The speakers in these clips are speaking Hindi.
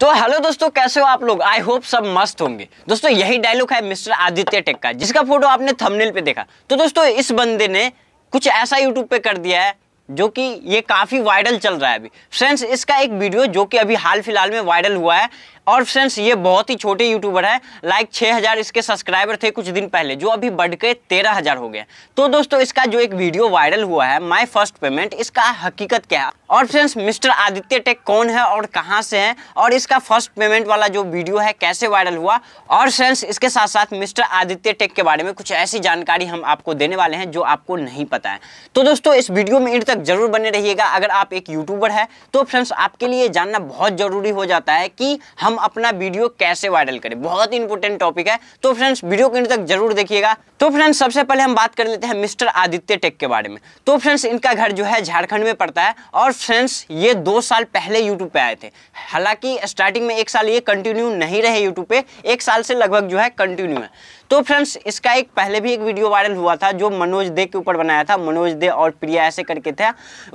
तो हेलो दोस्तों कैसे हो आप लोग आई होप सब मस्त होंगे दोस्तों यही डायलॉग है मिस्टर आदित्य टेक का जिसका फोटो आपने थंबनेल पे देखा तो दोस्तों इस बंदे ने कुछ ऐसा यूट्यूब पे कर दिया है जो कि ये काफ़ी वायरल चल रहा है अभी फ्रेंड्स इसका एक वीडियो जो कि अभी हाल फिलहाल में वायरल हुआ है और फ्रेंड्स ये बहुत ही छोटे यूट्यूबर है लाइक 6000 इसके सब्सक्राइबर थे कुछ दिन पहले जो अभी बढ़ के तेरह हजार हो गए तो दोस्तों इसका जो एक वीडियो वायरल हुआ है माय फर्स्ट पेमेंट इसका हकीकत क्या है और फ्रेंड्स मिस्टर आदित्य टेक कौन है और कहां से है और इसका फर्स्ट पेमेंट वाला जो वीडियो है कैसे वायरल हुआ और फ्रेंड्स इसके साथ साथ मिस्टर आदित्य टेक के बारे में कुछ ऐसी जानकारी हम आपको देने वाले हैं जो आपको नहीं पता है तो दोस्तों इस वीडियो में इंड तक जरूर बने रहिएगा अगर आप एक यूट्यूबर है तो फ्रेंड्स आपके लिए जानना बहुत जरूरी हो जाता है कि हम अपना वीडियो कैसे वायरल करें बहुत ही इंपॉर्टेंट टॉपिक है तो फ्रेंड्स वीडियो के तक जरूर देखिएगा तो फ्रेंड्स सबसे पहले हम बात कर लेते हैं मिस्टर आदित्य टेक के बारे में तो फ्रेंड्स इनका घर जो है झारखंड में पड़ता है और फ्रेंड्स ये दो साल पहले यूट्यूब पे आए थे हालांकि स्टार्टिंग में एक साल ये कंटिन्यू नहीं रहे यूट्यूब पे एक साल से लगभग जो है कंटिन्यू है तो फ्रेंड्स इसका एक पहले भी एक वीडियो वायरल हुआ था जो मनोज दे के ऊपर बनाया था मनोज दे और प्रिया ऐसे करके थे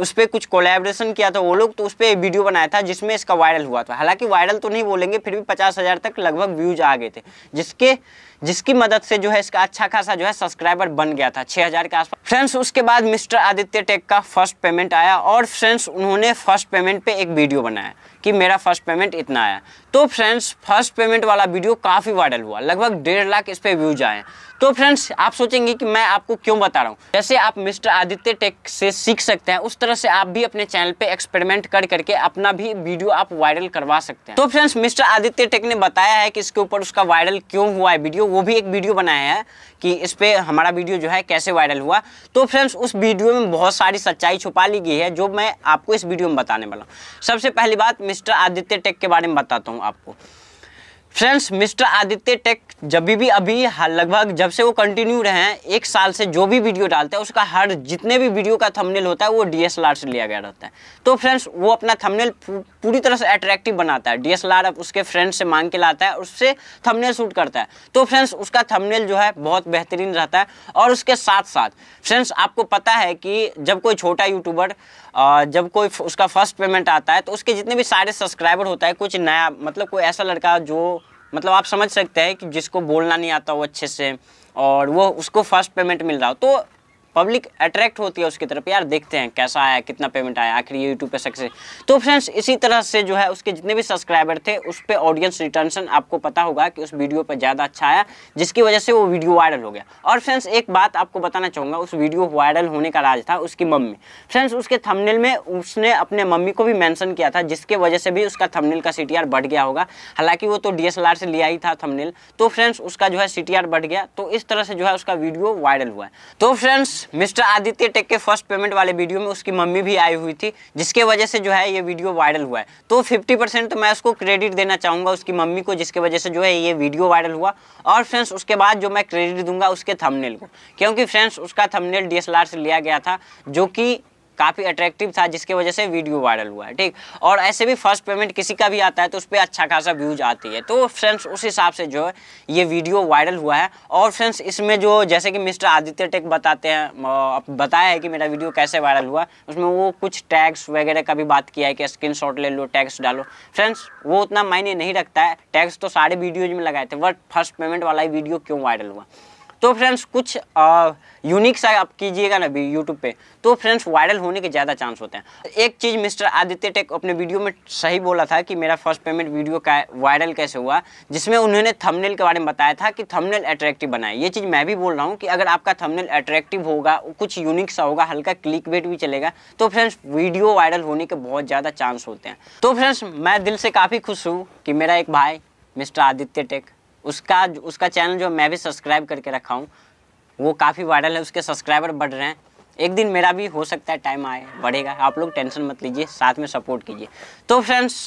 उस पर कुछ कोलेब्रेशन किया था वो लोग तो उस पर वीडियो बनाया था जिसमें इसका वायरल हुआ था हालांकि वायरल तो नहीं बोलेंगे होंगे फिर भी पचास हज़ार तक लगभग व्यूज आ गए थे जिसके जिसकी मदद से जो है इसका अच्छा खासा जो है सब्सक्राइबर बन गया था 6000 के आसपास फ्रेंड्स उसके बाद मिस्टर आदित्य टेक का फर्स्ट पेमेंट आया और फ्रेंड्स उन्होंने फर्स्ट पेमेंट पे एक वीडियो बनाया कि मेरा फर्स्ट पेमेंट इतना आया तो फ्रेंड्स फर्स्ट पेमेंट वाला वीडियो काफ़ी वायरल हुआ लगभग डेढ़ लाख इस पर व्यूज आए तो फ्रेंड्स आप सोचेंगे कि मैं आपको क्यों बता रहा हूँ जैसे आप मिस्टर आदित्य टेक से सीख सकते हैं उस तरह से आप भी अपने चैनल पे एक्सपेरिमेंट कर करके अपना भी वीडियो आप वायरल करवा सकते हैं तो friends mister mister Aditya Tech ने बताया है कि इसके ऊपर उसका वायरल क्यों हुआ है वीडियो वो भी एक वीडियो बनाया है कि इस पर हमारा वीडियो जो है कैसे वायरल हुआ तो फ्रेंड्स उस वीडियो में बहुत सारी सच्चाई छुपा ली गई है जो मैं आपको इस वीडियो में बताने वाला हूँ सबसे पहली बात मिस्टर आदित्य टेक के बारे में बताता हूँ आपको फ्रेंड्स मिस्टर आदित्य टेक जब भी अभी हाँ, लगभग जब से वो कंटिन्यू रहे हैं एक साल से जो भी वीडियो डालते हैं उसका हर जितने भी वीडियो का थंबनेल होता है वो डीएसएलआर से लिया गया रहता है तो फ्रेंड्स वो अपना थंबनेल पूरी तरह से अट्रैक्टिव बनाता है डीएसएलआर उसके फ्रेंड्स से मांग के लाता है उससे थमनेल शूट करता है तो फ्रेंड्स उसका थमनेल जो है बहुत बेहतरीन रहता है और उसके साथ साथ फ्रेंड्स आपको पता है कि जब कोई छोटा यूट्यूबर जब कोई उसका फर्स्ट पेमेंट आता है तो उसके जितने भी सारे सब्सक्राइबर होता है कुछ नया मतलब कोई ऐसा लड़का जो मतलब आप समझ सकते हैं कि जिसको बोलना नहीं आता वो अच्छे से और वो उसको फर्स्ट पेमेंट मिल रहा हो तो पब्लिक अट्रैक्ट होती है उसकी तरफ यार देखते हैं कैसा आया कितना पेमेंट आया आखिर ये यूट्यूब पे सक्सेस तो फ्रेंड्स इसी तरह से जो है उसके जितने भी सब्सक्राइबर थे उस पर ऑडियंस रिटर्नसन आपको पता होगा कि उस वीडियो पर ज़्यादा अच्छा आया जिसकी वजह से वो वीडियो वायरल हो गया और फ्रेंड्स एक बात आपको बताना चाहूँगा उस वीडियो वायरल होने का राज था उसकी मम्मी फ्रेंड्स उसके थमनेल में उसने अपने मम्मी को भी मैंसन किया था जिसके वजह से भी उसका थमनेल का सी बढ़ गया होगा हालांकि वो तो डी से लिया ही था थमनेल तो फ्रेंड्स उसका जो है सी बढ़ गया तो इस तरह से जो है उसका वीडियो वायरल हुआ है तो फ्रेंड्स मिस्टर आदित्य टेक के फर्स्ट पेमेंट वाले वीडियो में उसकी मम्मी भी आई हुई थी जिसके वजह से जो है ये वीडियो वायरल हुआ है तो 50 परसेंट तो मैं उसको क्रेडिट देना चाहूँगा उसकी मम्मी को जिसके वजह से जो है ये वीडियो वायरल हुआ और फ्रेंड्स उसके बाद जो मैं क्रेडिट दूंगा उसके थमनेल को क्योंकि फ्रेंड्स उसका थमनेल डी से लिया गया था जो कि काफ़ी अट्रैक्टिव था जिसके वजह से वीडियो वायरल हुआ है ठीक और ऐसे भी फर्स्ट पेमेंट किसी का भी आता है तो उस पर अच्छा खासा व्यूज आती है तो फ्रेंड्स उस हिसाब से जो है ये वीडियो वायरल हुआ है और फ्रेंड्स इसमें जो जैसे कि मिस्टर आदित्य टेक बताते हैं बताया है कि मेरा वीडियो कैसे वायरल हुआ उसमें वो कुछ टैग्स वगैरह का भी बात किया है कि स्क्रीन ले लो टैक्स डालो फ्रेंड्स वो उतना मायने नहीं रखता है टैक्स तो सारे वीडियोज में लगाए थे बट फर्स्ट पेमेंट वाला वीडियो क्यों वायरल हुआ तो फ्रेंड्स कुछ यूनिक सा आप कीजिएगा ना यूट्यूब पे तो फ्रेंड्स वायरल होने के ज़्यादा चांस होते हैं एक चीज़ मिस्टर आदित्य टेक अपने वीडियो में सही बोला था कि मेरा फर्स्ट पेमेंट वीडियो का वायरल कैसे हुआ जिसमें उन्होंने थंबनेल के बारे में बताया था कि थंबनेल अट्रैक्टिव बनाए ये चीज़ मैं भी बोल रहा हूँ कि अगर आपका थंबनेल अट्रैक्टिव होगा कुछ यूनिक सा होगा हल्का क्लिक भी चलेगा तो फ्रेंड्स वीडियो वायरल होने के बहुत ज़्यादा चांस होते हैं तो फ्रेंड्स मैं दिल से काफ़ी खुश हूँ कि मेरा एक भाई मिस्टर आदित्य टेक उसका उसका चैनल जो मैं भी सब्सक्राइब करके रखा हूँ वो काफ़ी वायरल है उसके सब्सक्राइबर बढ़ रहे हैं एक दिन मेरा भी हो सकता है टाइम आए बढ़ेगा आप लोग टेंशन मत लीजिए साथ में सपोर्ट कीजिए तो फ्रेंड्स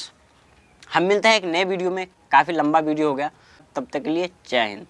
हम मिलते हैं एक नए वीडियो में काफ़ी लंबा वीडियो हो गया तब तक के लिए जय हिंद